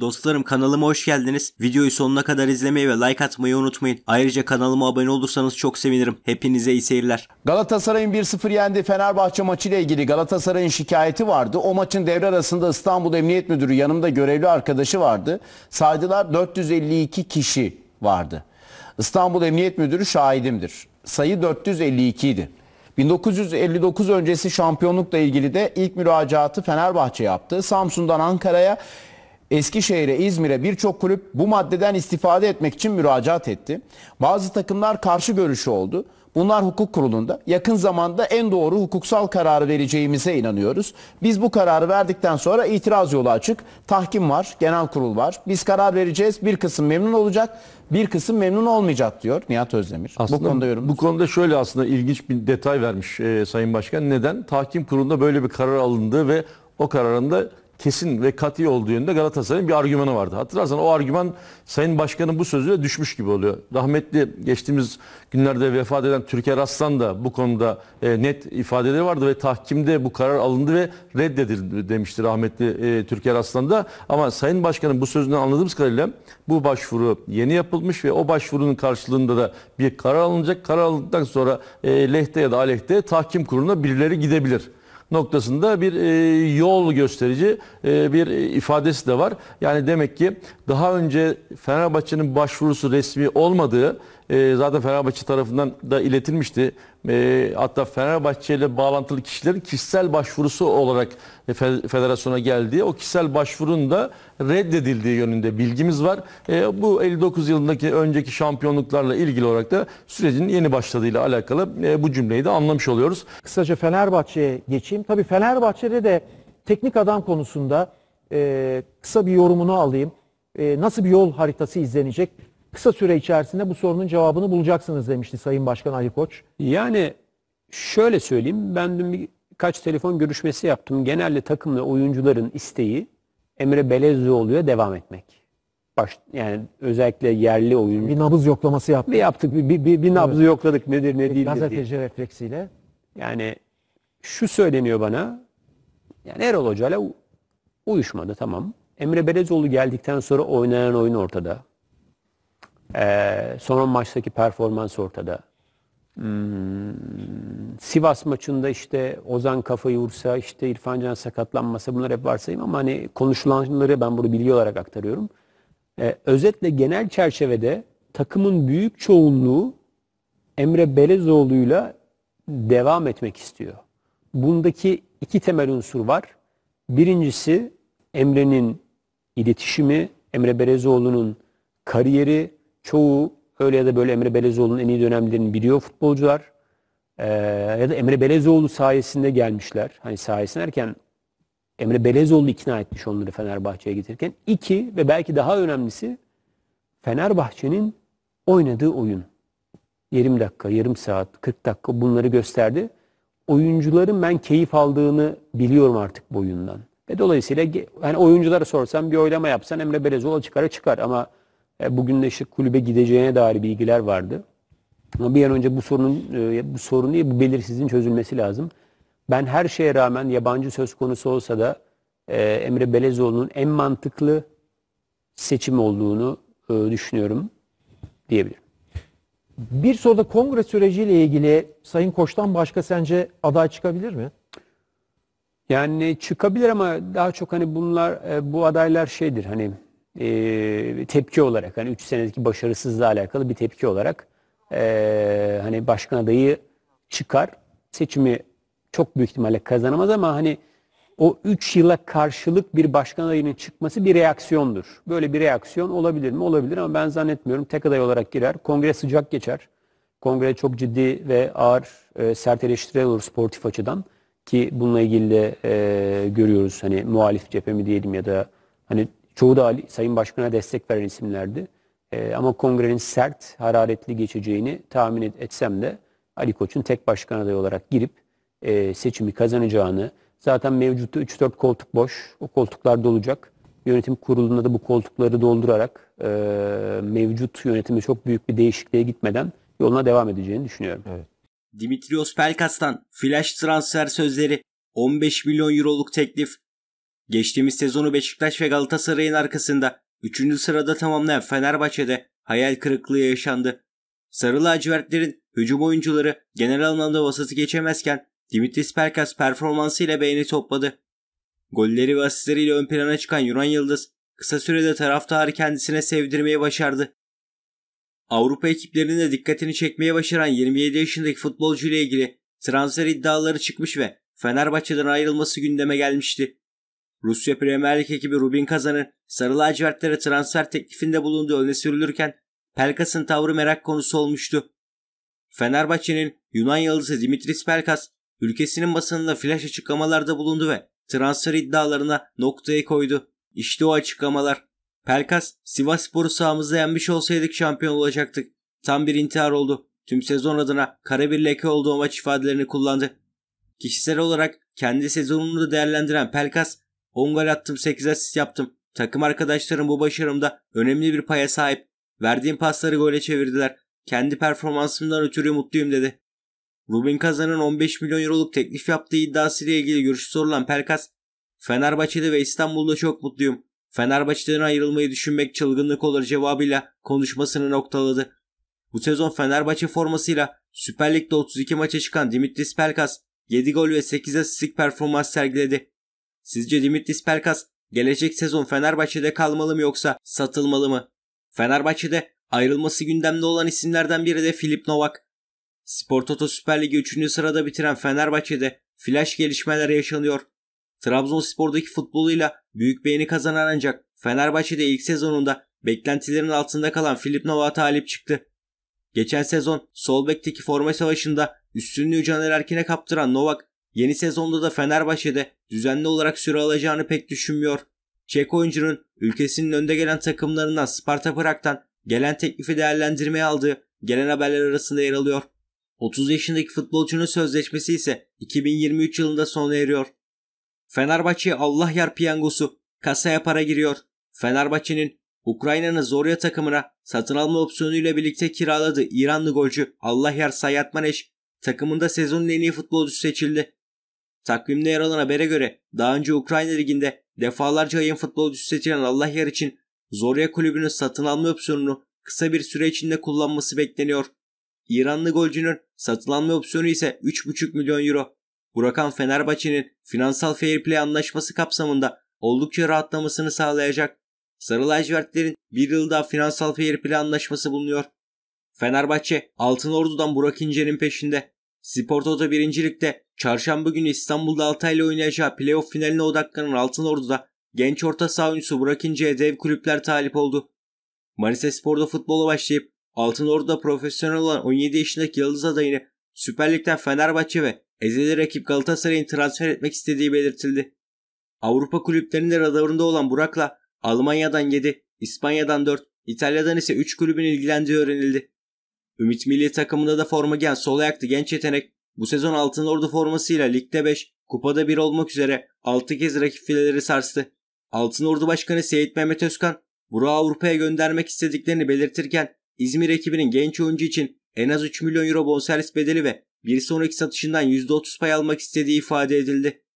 Dostlarım kanalıma hoş geldiniz. Videoyu sonuna kadar izlemeyi ve like atmayı unutmayın. Ayrıca kanalıma abone olursanız çok sevinirim. Hepinize iyi seyirler. Galatasaray'ın 1-0 yendi Fenerbahçe maçıyla ilgili Galatasaray'ın şikayeti vardı. O maçın devre arasında İstanbul Emniyet Müdürü yanımda görevli arkadaşı vardı. Saydılar 452 kişi vardı. İstanbul Emniyet Müdürü şahidimdir. Sayı 452 idi. 1959 öncesi şampiyonlukla ilgili de ilk müracaatı Fenerbahçe yaptı. Samsun'dan Ankara'ya Eskişehir'e, İzmir'e birçok kulüp bu maddeden istifade etmek için müracaat etti. Bazı takımlar karşı görüşü oldu. Bunlar hukuk kurulunda. Yakın zamanda en doğru hukuksal kararı vereceğimize inanıyoruz. Biz bu kararı verdikten sonra itiraz yolu açık. Tahkim var, genel kurul var. Biz karar vereceğiz. Bir kısım memnun olacak, bir kısım memnun olmayacak diyor Nihat Özdemir. Aslında, bu konuda yorum. Bu konuda şöyle aslında ilginç bir detay vermiş e, Sayın Başkan. Neden? Tahkim kurulunda böyle bir karar alındı ve o kararında kesin ve katı olduğu yönünde Galatasaray'ın bir argümanı vardı. Hatırlarsan o argüman Sayın Başkan'ın bu sözüyle düşmüş gibi oluyor. Rahmetli geçtiğimiz günlerde vefat eden Türker Aslan da bu konuda e, net ifadeleri vardı ve tahkimde bu karar alındı ve reddedildi demişti rahmetli e, Türker Aslan da. Ama Sayın Başkan'ın bu sözünden anladığımız kadarıyla bu başvuru yeni yapılmış ve o başvurunun karşılığında da bir karar alınacak. Karar alındıktan sonra e, lehte ya da aleyhte tahkim kuruluna birileri gidebilir noktasında bir e, yol gösterici e, bir ifadesi de var. Yani demek ki daha önce Fenerbahçe'nin başvurusu resmi olmadığı e, zaten Fenerbahçe tarafından da iletilmişti. E, hatta Fenerbahçe ile bağlantılı kişilerin kişisel başvurusu olarak e, federasyona geldiği, o kişisel başvurunun da reddedildiği yönünde bilgimiz var. E, bu 59 yılındaki önceki şampiyonluklarla ilgili olarak da sürecin yeni başladığıyla alakalı e, bu cümleyi de anlamış oluyoruz. Kısaca Fenerbahçe'ye geçeyim. Tabii Fenerbahçe'de de teknik adam konusunda e, kısa bir yorumunu alayım. E, nasıl bir yol haritası izlenecek? kısa süre içerisinde bu sorunun cevabını bulacaksınız demişti Sayın Başkan Ali Koç. Yani şöyle söyleyeyim ben dün birkaç telefon görüşmesi yaptım. Genelde takımla oyuncuların isteği Emre Belezoğlu'ya devam etmek. Baş, yani özellikle yerli oyuncu. Bir nabız yoklaması yaptık. Bir yaptık bir, bir, bir, bir nabzı evet. yokladık nedir ne değildir Gazeteci diye. refleksiyle. Yani şu söyleniyor bana yani Erol Hoca uyuşmadı tamam. Emre Belezoğlu geldikten sonra oynayan oyun ortada. Ee, son maçtaki performans ortada. Hmm, Sivas maçında işte Ozan kafayı vursa, işte İrfan Can sakatlanmasa bunlar hep varsayım ama hani konuşulanları ben bunu bilgi olarak aktarıyorum. Ee, özetle genel çerçevede takımın büyük çoğunluğu Emre Belezoğlu'yla devam etmek istiyor. Bundaki iki temel unsur var. Birincisi Emre'nin iletişimi, Emre Belezoğlu'nun kariyeri, çoğu öyle ya da böyle Emre Belezoğlu'nun en iyi dönemlerini biliyor futbolcular. Ee, ya da Emre Belezoğlu sayesinde gelmişler. Hani sayesinde erken Emre Belezoğlu ikna etmiş onları Fenerbahçe'ye getirirken. iki ve belki daha önemlisi Fenerbahçe'nin oynadığı oyun. Yarım dakika, yarım saat, 40 dakika bunları gösterdi. Oyuncuların ben keyif aldığını biliyorum artık bu oyundan. Ve dolayısıyla hani oyunculara sorsam bir oylama yapsan Emre Belezoğlu çıkar çıkar ama e, bugün de işte kulübe gideceğine dair bilgiler vardı. Ama bir an önce bu sorunun e, bu sorunu bu belirsizliğin çözülmesi lazım. Ben her şeye rağmen yabancı söz konusu olsa da e, Emre Belezoğlu'nun en mantıklı seçim olduğunu düşünüyorum diyebilirim. Bir soruda kongre süreciyle ilgili Sayın Koç'tan başka sence aday çıkabilir mi? Yani çıkabilir ama daha çok hani bunlar bu adaylar şeydir hani e, tepki olarak hani 3 senedeki başarısızlığa alakalı bir tepki olarak e, hani başkan adayı çıkar. Seçimi çok büyük ihtimalle kazanamaz ama hani o 3 yıla karşılık bir başkan adayının çıkması bir reaksiyondur. Böyle bir reaksiyon olabilir mi? Olabilir ama ben zannetmiyorum. Tek aday olarak girer. Kongre sıcak geçer. Kongre çok ciddi ve ağır e, sert eleştiri olur sportif açıdan ki bununla ilgili de e, görüyoruz hani muhalif cephe diyelim ya da hani Çoğu da Ali, Sayın Başkan'a destek veren isimlerdi. E, ama kongrenin sert, hararetli geçeceğini tahmin etsem de Ali Koç'un tek başkan adayı olarak girip e, seçimi kazanacağını, zaten mevcutta 3-4 koltuk boş, o koltuklar dolacak. Yönetim kurulunda da bu koltukları doldurarak e, mevcut yönetime çok büyük bir değişikliğe gitmeden yoluna devam edeceğini düşünüyorum. Evet. Dimitrios Pelkas'tan flash transfer sözleri, 15 milyon euroluk teklif, Geçtiğimiz sezonu Beşiktaş ve Galatasaray'ın arkasında 3. sırada tamamlayan Fenerbahçe'de hayal kırıklığı yaşandı. Sarı lacivertlerin hücum oyuncuları genel anlamda vasatı geçemezken Dimitris Perkas performansıyla beğeni topladı. Golleri ve asistleriyle ön plana çıkan Yunan Yıldız kısa sürede taraftarı kendisine sevdirmeye başardı. Avrupa ekiplerinin de dikkatini çekmeye başaran 27 yaşındaki futbolcuyla ilgili transfer iddiaları çıkmış ve Fenerbahçe'den ayrılması gündeme gelmişti. Rusya Premier Lig ekibi Rubin Kazan'ın Sarı lacivertlere transfer teklifinde bulunduğu öne sürülürken Pelkas'ın tavrı merak konusu olmuştu. Fenerbahçe'nin Yunan yalısı Dimitris Pelkas ülkesinin basınında flash açıklamalarda bulundu ve transfer iddialarına noktayı koydu. İşte o açıklamalar. Pelkas, Sivas Sporu sahamızda yenmiş olsaydık şampiyon olacaktık. Tam bir intihar oldu. Tüm sezon adına kara bir leke olduğu maç ifadelerini kullandı. Kişisel olarak kendi sezonunu da değerlendiren Pelkas, 10 gol attım 8 asist yaptım. Takım arkadaşlarım bu başarımda önemli bir paya sahip. Verdiğim pasları gole çevirdiler. Kendi performansımdan ötürü mutluyum dedi. Rubin Kazan'ın 15 milyon euroluk teklif yaptığı iddiasıyla ilgili görüşü sorulan Pelkas, Fenerbahçe'de ve İstanbul'da çok mutluyum. Fenerbahçe'den ayrılmayı düşünmek çılgınlık olur cevabıyla konuşmasını noktaladı. Bu sezon Fenerbahçe formasıyla Süper Lig'de 32 maça çıkan Dimitris Pelkas 7 gol ve 8 asistlik performans sergiledi. Sizce Dimitris Pelkas gelecek sezon Fenerbahçe'de kalmalı mı yoksa satılmalı mı? Fenerbahçe'de ayrılması gündemde olan isimlerden biri de Filip Novak. Spor Toto Süper Ligi 3. sırada bitiren Fenerbahçe'de flash gelişmeler yaşanıyor. Trabzonspor'daki futboluyla büyük beğeni kazanan ancak Fenerbahçe'de ilk sezonunda beklentilerin altında kalan Filip Novak'a talip çıktı. Geçen sezon sol forma savaşında üstünlüğü Caner Erkin'e kaptıran Novak yeni sezonda da Fenerbahçe'de düzenli olarak süre alacağını pek düşünmüyor. Çek oyuncunun ülkesinin önde gelen takımlarından Sparta Prag'dan gelen teklifi değerlendirmeye aldığı gelen haberler arasında yer alıyor. 30 yaşındaki futbolcunun sözleşmesi ise 2023 yılında sona eriyor. Fenerbahçe Allah yar piyangosu kasaya para giriyor. Fenerbahçe'nin Ukrayna'nın Zorya takımına satın alma opsiyonuyla birlikte kiraladığı İranlı golcü Allah yar Sayatmaneş takımında sezonun en iyi futbolcusu seçildi. Takvimde yer alan habere göre daha önce Ukrayna Ligi'nde defalarca ayın futbolcusu seçilen Allah yer için Zorya kulübünün satın alma opsiyonunu kısa bir süre içinde kullanması bekleniyor. İranlı golcünün satın alma opsiyonu ise 3,5 milyon euro. Bu rakam Fenerbahçe'nin finansal fair play anlaşması kapsamında oldukça rahatlamasını sağlayacak. Sarı lacivertlerin bir yıl daha finansal fair play anlaşması bulunuyor. Fenerbahçe Altın Ordu'dan Burak İnce'nin peşinde. Spor Toto 1. Lig'de çarşamba günü İstanbul'da Altay ile oynayacağı playoff finaline odaklanan Altın Ordu'da genç orta saha oyuncusu Burak İnce'ye dev kulüpler talip oldu. Manisa Spor'da futbola başlayıp Ordu'da profesyonel olan 17 yaşındaki Yıldız adayını Süper Lig'den Fenerbahçe ve ezeli rakip Galatasaray'ın transfer etmek istediği belirtildi. Avrupa kulüplerinin de radarında olan Burak'la Almanya'dan 7, İspanya'dan 4, İtalya'dan ise 3 kulübün ilgilendiği öğrenildi. Ümit milli takımında da forma giyen sol ayaklı genç yetenek bu sezon altın ordu formasıyla ligde 5, kupada 1 olmak üzere 6 kez rakip fileleri sarstı. Altın Ordu Başkanı Seyit Mehmet Özkan, Burak'ı Avrupa'ya göndermek istediklerini belirtirken İzmir ekibinin genç oyuncu için en az 3 milyon euro bonservis bedeli ve bir sonraki satışından %30 pay almak istediği ifade edildi.